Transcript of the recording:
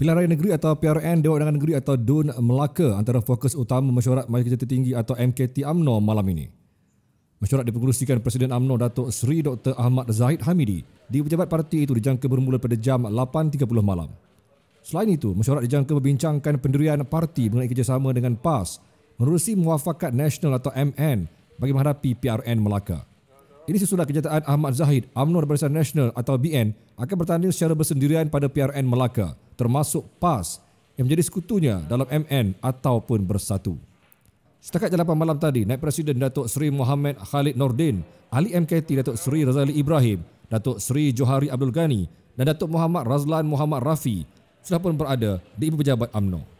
Pilihan Raya Negeri atau PRN Dewan Undangan Negeri atau DUN Melaka antara fokus utama mesyuarat Majlis Kerja Tertinggi atau MKT AMNO malam ini. Mesyuarat dipengerusikan Presiden AMNO Datuk Seri Dr. Ahmad Zahid Hamidi di pejabat parti itu dijangka bermula pada jam 8.30 malam. Selain itu, mesyuarat dijangka membincangkan pendirian parti mengenai kerjasama dengan PAS menerusi Muafakat Nasional atau MN bagi menghadapi PRN Melaka. Ini sesudah kenyataan Ahmad Zahid, UMNO Barisan Nasional atau BN akan bertanding secara bersendirian pada PRN Melaka termasuk PAS yang menjadi sekutunya dalam MN ataupun bersatu. Setakat jam 8 malam tadi, Naib Presiden Datuk Seri Muhammad Khalid Nordin, Ahli MKT Datuk Seri Razali Ibrahim, Datuk Seri Johari Abdul Ghani dan Datuk Muhammad Razlan Muhammad Rafi sudah pun berada di Ibu Pejabat UMNO.